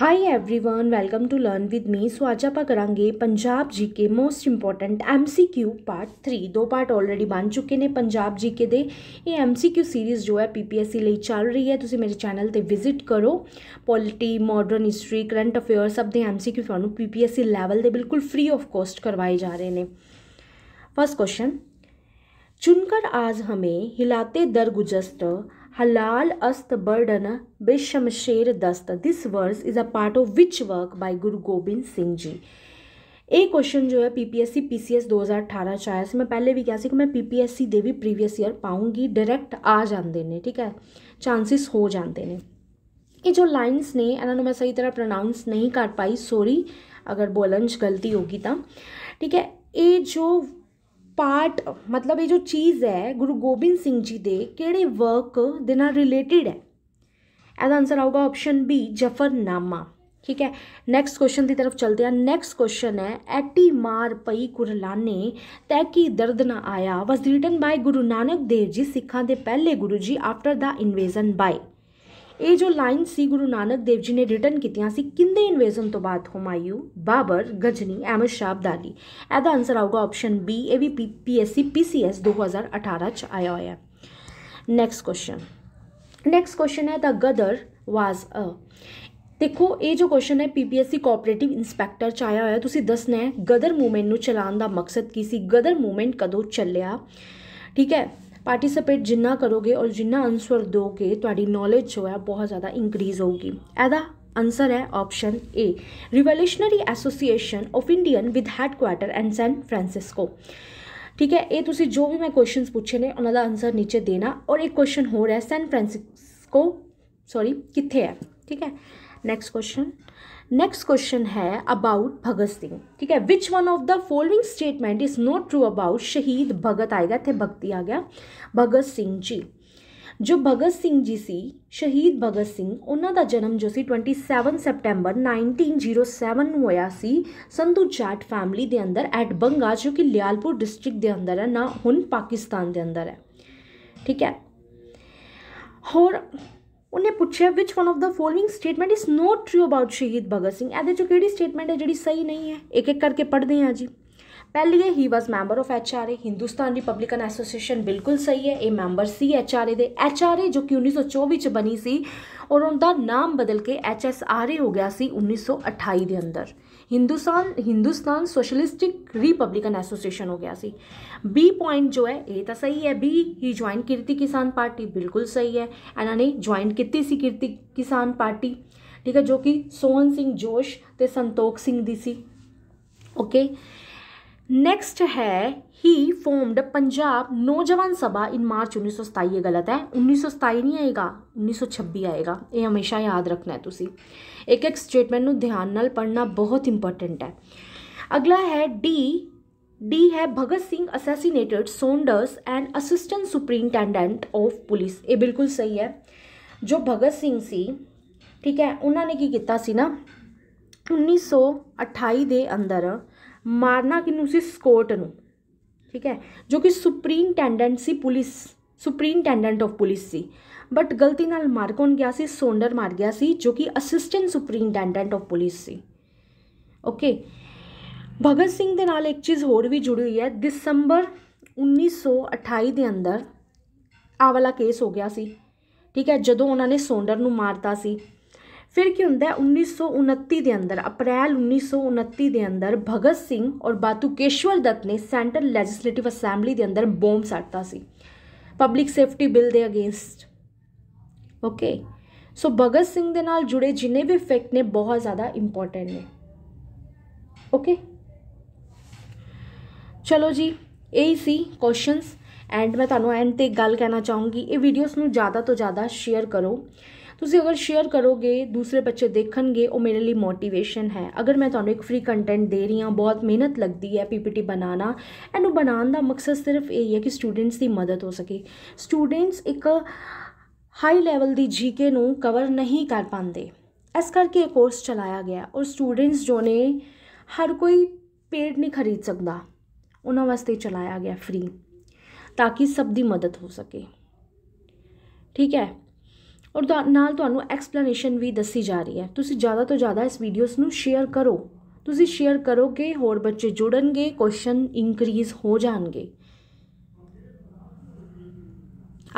High everyone welcome to learn with me so ਅੱਜ ਆਪਾਂ ਕਰਾਂਗੇ Punjab GK most important MCQ part 3 ਦੋ part already ਬਣ ਚੁੱਕੇ ਨੇ ਪੰਜਾਬ ਜੀਕੇ ਦੇ ਇਹ ਐਮਸੀਕਿਊ ਸੀਰੀਜ਼ ਜੋ ਹੈ ਪੀਪੀਐਸਸੀ ਲਈ ਚੱਲ ਰਹੀ ਹੈ ਤੁਸੀਂ ਮੇਰੇ ਚੈਨਲ ਤੇ ਵਿਜ਼ਿਟ ਕਰੋ polity modern history current affair ਸਭ ਦੇ ਐਮਸੀਕਿਊ ਤੁਹਾਨੂੰ ਪੀਪੀਐਸਸੀ ਲੈਵਲ ਦੇ ਬਿਲਕੁਲ ਫ੍ਰੀ ਆਫ ਕੋਸਟ ਕਰਵਾਏ ਜਾ ਰਹੇ ਨੇ ਫਸਟ ਕੁਐਸਚਨ चुनकर आज हमें हिलाते दर गुजस्त हलाल अस्त बर्डन बेशमशेर दस्त this verse is a part of which work by Guru Gobind Singh ji a question जो है पीपीएससी पीसीएस 2018 चाहे से मैं पहले भी क्या सी कि मैं पीपीएससी दे भी प्रीवियस ईयर पाऊंगी डायरेक्ट आ जाते ने ठीक है चांसेस हो जाते हैं ये जो लाइन्स ने इन्हों मैं सही तरह प्रोनाउंस नहीं कर पाई सॉरी अगर बोलन गलती होगी तो ठीक है ये जो ਪਾਰਟ ਮਤਲਬ ਇਹ ਜੋ ਚੀਜ਼ ਹੈ ਗੁਰੂ ਗੋਬਿੰਦ ਸਿੰਘ ਜੀ ਦੇ ਕਿਹੜੇ ਵਰਕ ਦੇ ਨਾਲ ਰਿਲੇਟਡ ਹੈ ਇਹਦਾ ਆਨਸਰ ਆਊਗਾ ਆਪਸ਼ਨ ਬੀ ਜਫਰਨਾਮਾ ਠੀਕ ਹੈ ਨੈਕਸਟ ਕੁਐਸਚਨ ਦੀ ਤਰਫ ਚਲਦੇ ਆ ਨੈਕਸਟ ਕੁਐਸਚਨ ਹੈ ਐਟੀ ਮਾਰ ਪਈ ਕੁਰਲਾਨੇ ਤੈ ਕੀ ਦਰਦ ਨਾ ਆਇਆ ਵਾਸ ਰਿਟਨ ਬਾਈ ਗੁਰੂ ਨਾਨਕ ਦੇਵ ਜੀ ਸਿੱਖਾਂ ਦੇ ਪਹਿਲੇ ਗੁਰੂ ਜੀ ਆਫਟਰ ਦਾ ਇਨਵੇਜ਼ਨ ਬਾਈ ਇਹ ਜੋ ਲਾਈਨ ਸੀ ਗੁਰੂ ਨਾਨਕ ਦੇਵ ਜੀ ਨੇ ਰਿਟਰਨ ਕੀਤੀਆਂ ਸੀ ਕਿੰਦੇ ਇਨਵੇਜ਼ਨ ਤੋਂ ਬਾਅਦ ਹਮਾਇੂ ਬਾਬਰ ਗਜਨੀ ਅਹਿਮਦ ਸ਼ਾਹ ਅਬਦਾਲੀ ਇਹਦਾ ਆਨਸਰ ਆਊਗਾ ਆਪਸ਼ਨ ਬੀ ਇਹ ਵੀ ਪੀਐਸਸੀ ਪੀਸੀਐਸ 2018 ਚ ਆਇਆ ਹੋਇਆ ਨੈਕਸਟ ਕੁਐਸਚਨ ਨੈਕਸਟ ਕੁਐਸਚਨ ਹੈ ਦਾ ਗਦਰ ਵਾਸ ਅ ਦੇਖੋ ਇਹ ਜੋ ਕੁਐਸਚਨ ਹੈ ਪੀਪੀਐਸਸੀ ਕੋਆਪਰੇਟਿਵ ਇਨਸਪੈਕਟਰ ਚ ਆਇਆ ਹੋਇਆ ਤੁਸੀਂ ਦੱਸਣਾ ਹੈ ਗਦਰ ਮੂਵਮੈਂਟ ਨੂੰ ਚਲਾਉਣ ਦਾ ਮਕਸਦ ਕੀ ਸੀ ਗਦਰ ਮੂਵਮੈਂਟ ਕਦੋਂ ਚੱਲਿਆ ਠੀਕ ਹੈ पार्टीसपेट जिन्ना करोगे और जिन्ना आंसर दोगे थोड़ी नॉलेज जो है बहुत ज़्यादा इंक्रीज होगी एदा आंसर है option A revolutionary association of Indian with headquarter and San Francisco ठीक है ये तुम जो भी मैं क्वेश्चन पूछे ने उन्होंने आंसर नीचे देना और एक क्वेश्चन हो रहा है सैन फ्रांसिस्को सॉरी कितने है ठीक है नेक्स्ट क्वेश्चन नेक्स्ट क्वेश्चन है अबाउट भगत सिंह ठीक है which one of the following statement is not true about Shaheed Bhagat आएगा थे भक्ति आ गया भगत सिंह जी ਜੋ ਭਗਤ ਸਿੰਘ ਜੀ ਸੀ ਸ਼ਹੀਦ ਭਗਤ ਸਿੰਘ ਉਹਨਾਂ ਦਾ ਜਨਮ ਜੋ ਸੀ 27 ਸਪਟੈਂਬਰ 1907 ਨੂੰ ਹੋਇਆ ਸੀ ਸੰਧੂ ਜਾਟ ਫੈਮਿਲੀ ਦੇ ਅੰਦਰ ਐਟ ਬੰਗਾ ਜੋ ਕਿ ਲਿਆਲਪੁਰ ਡਿਸਟ੍ਰਿਕਟ ਦੇ ਅੰਦਰ ਹੈ ਨਾ ਹੁਣ ਪਾਕਿਸਤਾਨ ਦੇ ਅੰਦਰ ਹੈ ਠੀਕ ਹੈ ਹੋਰ ਉਹਨੇ ਪੁੱਛਿਆ which one of the following statement is not true about Shaheed Bhagat Singh ਇਹਦੇ ਚੋਂ ਕਿਹੜੀ ਸਟੇਟਮੈਂਟ ਹੈ ਜਿਹੜੀ ਸਹੀ ਨਹੀਂ ਹੈ ਇੱਕ ਇੱਕ ਕਰਕੇ ਪੜ੍ਹਦੇ ਹਾਂ ਜੀ ਪਹਿਲੀ ਹੈ he was member of HRA Hindustan Republican Association ਬਿਲਕੁਲ ਸਹੀ ਹੈ ਇਹ ਮੈਂਬਰ ਸੀ ਐਚਆਰਏ ਦੇ ਐਚਆਰਏ ਜੋ ਕਿ 1924 ਚ ਬਣੀ ਸੀ ਔਰ ਉਹਦਾ ਨਾਮ ਬਦਲ ਕੇ ਐਚਐਸਆਰਏ ਹੋ ਗਿਆ ਸੀ 1928 ਦੇ ਅੰਦਰ Hindustan Hindustan Socialistic Republican Association हो गया ਸੀ बी पॉइंट जो है ये तो सही है बी ही ज्वाइन कीर्ति किसान पार्टी बिल्कुल सही है इन्होंने ज्वाइन की सी कीर्ति किसान पार्टी ठीक है जो कि सोहन सिंह जोश तो संतोख सिंह दी सी ओके ਨੈਕਸਟ ਹੈ ਹੀ ਫਾਰਮਡ ਪੰਜਾਬ ਨੌਜਵਾਨ ਸਭਾ ਇਨ ਮਾਰਚ 1927 ਇਹ ਗਲਤ ਹੈ 1927 ਨਹੀਂ ਆਏਗਾ 1926 ਆਏਗਾ ਇਹ ਹਮੇਸ਼ਾ ਯਾਦ ਰੱਖਣਾ ਹੈ ਤੁਸੀਂ ਇੱਕ ਇੱਕ ਸਟੇਟਮੈਂਟ ਨੂੰ ਧਿਆਨ ਨਾਲ ਪੜ੍ਹਨਾ ਬਹੁਤ ਇੰਪੋਰਟੈਂਟ ਹੈ ਅਗਲਾ ਹੈ ਡੀ ਡੀ ਹੈ Bhagat Singh assassinated Saunders and assistant superintendent of police ਇਹ ਬਿਲਕੁਲ ਸਹੀ ਹੈ ਜੋ ਭਗਤ ਸਿੰਘ ਸੀ ਠੀਕ ਹੈ ਉਹਨਾਂ ਨੇ ਕੀ ਕੀਤਾ ਸੀ ਨਾ 1928 ਦੇ ਅੰਦਰ ਮਾਰਨਾ ਕਿਨੂੰ ਸੀ ਸਕੋਟ ਨੂੰ ਠੀਕ ਹੈ ਜੋ ਕਿ ਸੁਪਰੀਨਟੈਂਡੈਂਟ ਸੀ ਪੁਲਿਸ ਸੁਪਰੀਨਟੈਂਡੈਂਟ ਆਫ ਪੁਲਿਸ ਸੀ ਬਟ ਗਲਤੀ ਨਾਲ ਮਾਰ ਕੌਣ ਗਿਆ ਸੀ ਸੋਂਡਰ ਮਾਰ ਗਿਆ ਸੀ ਜੋ ਕਿ ਅਸਿਸਟੈਂਟ ਸੁਪਰੀਨਟੈਂਡੈਂਟ ਆਫ ਪੁਲਿਸ ਸੀ ਓਕੇ ਭਗਤ ਸਿੰਘ ਦੇ ਨਾਲ ਇੱਕ ਚੀਜ਼ ਹੋਰ ਵੀ ਜੁੜੀ ਹੋਈ ਹੈ ਦਸੰਬਰ 1928 ਦੇ ਅੰਦਰ ਆਵਲਾ ਕੇਸ ਹੋ ਗਿਆ ਸੀ ਠੀਕ ਹੈ ਜਦੋਂ ਉਹਨਾਂ ਨੇ ਸੋਂਡਰ ਨੂੰ ਮਾਰਤਾ ਸੀ ਫਿਰ ਕੀ ਹੁੰਦਾ ਹੈ 1929 ਦੇ ਅੰਦਰ ਅਪ੍ਰੈਲ 1929 ਦੇ ਅੰਦਰ ਭਗਤ ਸਿੰਘ ਔਰ ਬਾਤੂਕੇਸ਼ਵਰ ਦੱਤ ਨੇ ਸੈਂਟਰਲ ਲੈਜਿਸਲੇਟਿਵ ਅਸੈਂਬਲੀ ਦੇ ਅੰਦਰ ਬੋਮਬ ਸੱਟਤਾ ਸੀ ਪਬਲਿਕ ਸੇਫਟੀ ਬਿੱਲ ਦੇ against okay so Bhagat Singh ਦੇ ਨਾਲ ਜੁੜੇ ਜਿੰਨੇ ਵੀ ਫੈਕਟ ਨੇ ਬਹੁਤ ਜ਼ਿਆਦਾ ਇੰਪੋਰਟੈਂਟ ਨੇ ਓਕੇ ਚਲੋ ਜੀ ਇਹ ਹੀ ਸੀ ਕੁਐਸਚਨਸ ਐਂਡ ਮੈਂ ਤੁਹਾਨੂੰ ਐਂਡ ਤੇ ਗੱਲ ਕਹਿਣਾ ਚਾਹੂੰਗੀ ਇਹ ਵੀਡੀਓਜ਼ ਨੂੰ ਜ਼ਿਆਦਾ ਤੋਂ ਜ਼ਿਆਦਾ ਸ਼ੇਅਰ ਕਰੋ ਤੁਸੀਂ ਅਗਰ ਸ਼ੇਅਰ ਕਰੋਗੇ ਦੂਸਰੇ ਬੱਚੇ ਦੇਖਣਗੇ ਉਹ ਮੇਰੇ ਲਈ ਮੋਟੀਵੇਸ਼ਨ ਹੈ ਅਗਰ ਮੈਂ ਤੁਹਾਨੂੰ ਇੱਕ ਫ੍ਰੀ ਕੰਟੈਂਟ ਦੇ ਰਹੀ ਹਾਂ ਬਹੁਤ ਮਿਹਨਤ ਲੱਗਦੀ ਹੈ ਪੀਪੀਟੀ ਬਣਾਉਣਾ ਇਹਨੂੰ ਬਣਾਉਣ ਦਾ ਮਕਸਦ ਸਿਰਫ ਇਹ ਹੈ ਕਿ ਸਟੂਡੈਂਟਸ ਦੀ ਮਦਦ ਹੋ ਸਕੇ ਸਟੂਡੈਂਟਸ ਇੱਕ ਹਾਈ ਲੈਵਲ ਦੀ ਜੀਕੇ ਨੂੰ ਕਵਰ ਨਹੀਂ ਕਰ ਪਾਉਂਦੇ ਇਸ ਕਰਕੇ ਇਹ ਕੋਰਸ ਚਲਾਇਆ ਗਿਆ ਔਰ ਸਟੂਡੈਂਟਸ ਜੋ ਨੇ ਹਰ ਕੋਈ ਪੇਡ ਨਹੀਂ ਖਰੀਦ ਸਕਦਾ ਉਹਨਾਂ ਵਾਸਤੇ ਚਲਾਇਆ ਗਿਆ ਫ੍ਰੀ ਤਾਂ ਕਿ ਸਭ ਦੀ ਮਦਦ ਹੋ ਸਕੇ ਠੀਕ ਹੈ ਔਰ ਨਾਲ ਤੁਹਾਨੂੰ ਐਕਸਪਲੇਨੇਸ਼ਨ ਵੀ ਦੱਸੀ ਜਾ ਰਹੀ ਹੈ ਤੁਸੀਂ ਜ਼ਿਆਦਾ ਤੋਂ ਜ਼ਿਆਦਾ ਇਸ ਵੀਡੀਓਸ ਨੂੰ ਸ਼ੇਅਰ ਕਰੋ ਤੁਸੀਂ ਸ਼ੇਅਰ ਕਰੋਗੇ ਹੋਰ ਬੱਚੇ ਜੁੜਨਗੇ ਕੁਐਸਚਨ ਇਨਕਰੀਜ਼ ਹੋ ਜਾਣਗੇ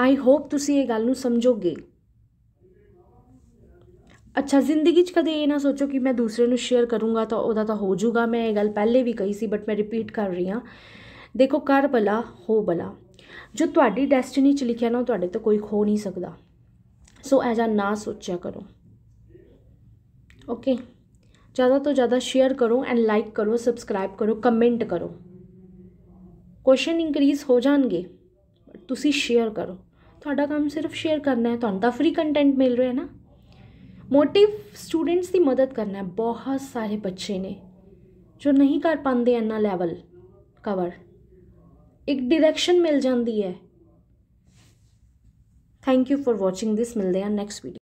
ਆਈ ਹੋਪ ਤੁਸੀਂ ਇਹ ਗੱਲ ਨੂੰ ਸਮਝੋਗੇ ਅੱਛਾ ਜ਼ਿੰਦਗੀ 'ਚ ਕਦੇ ਇਹ ਨਾ ਸੋਚੋ ਕਿ ਮੈਂ ਦੂਸਰੇ ਨੂੰ ਸ਼ੇਅਰ ਕਰੂੰਗਾ ਤਾਂ ਉਹਦਾ ਤਾਂ ਹੋ ਜਾਊਗਾ ਮੈਂ ਇਹ ਗੱਲ ਪਹਿਲੇ ਵੀ ਕਹੀ ਸੀ ਬਟ ਮੈਂ ਰਿਪੀਟ ਕਰ ਰਹੀ ਹਾਂ ਦੇਖੋ ਕਰ ਭਲਾ ਹੋ ਭਲਾ ਜੋ ਤੁਹਾਡੀ ਡੈਸਟੀਨੀ 'ਚ ਲਿਖਿਆ ਨਾ ਤੁਹਾਡੇ ਤੋਂ ਕੋਈ ਖੋ ਨਹੀਂ ਸਕਦਾ ਸੋ ਐਜਾ ਨਾ ਸੋਚਿਆ ਕਰੋ ਓਕੇ ਜ਼ਿਆਦਾ ਤੋਂ ਜ਼ਿਆਦਾ ਸ਼ੇਅਰ ਕਰੋ ਐਂਡ ਲਾਈਕ ਕਰੋ ਸਬਸਕ੍ਰਾਈਬ ਕਰੋ ਕਮੈਂਟ ਕਰੋ ਕੁਐਸਚਨ ਇਨਕਰੀਜ਼ ਹੋ ਜਾਣਗੇ ਤੁਸੀਂ ਸ਼ੇਅਰ ਕਰੋ ਤੁਹਾਡਾ ਕੰਮ ਸਿਰਫ ਸ਼ੇਅਰ ਕਰਨਾ ਹੈ ਤੁਹਾਨੂੰ ਤਾਂ ਫ੍ਰੀ ਕੰਟੈਂਟ ਮਿਲ ਰਿਹਾ ਹੈ ਨਾ ਮੋਟਿਵ ਸਟੂਡੈਂਟਸ ਦੀ ਮਦਦ ਕਰਨਾ ਹੈ ਬਹੁਤ ਸਾਰੇ ਬੱਚੇ ਨੇ ਜੋ ਨਹੀਂ ਕਰ ਪਾਉਂਦੇ ਇੰਨਾ ਲੈਵਲ ਕਵਰ ਇੱਕ ਡਾਇਰੈਕਸ਼ਨ ਮਿਲ ਜਾਂਦੀ ਹੈ Thank you for watching this. Milte next video.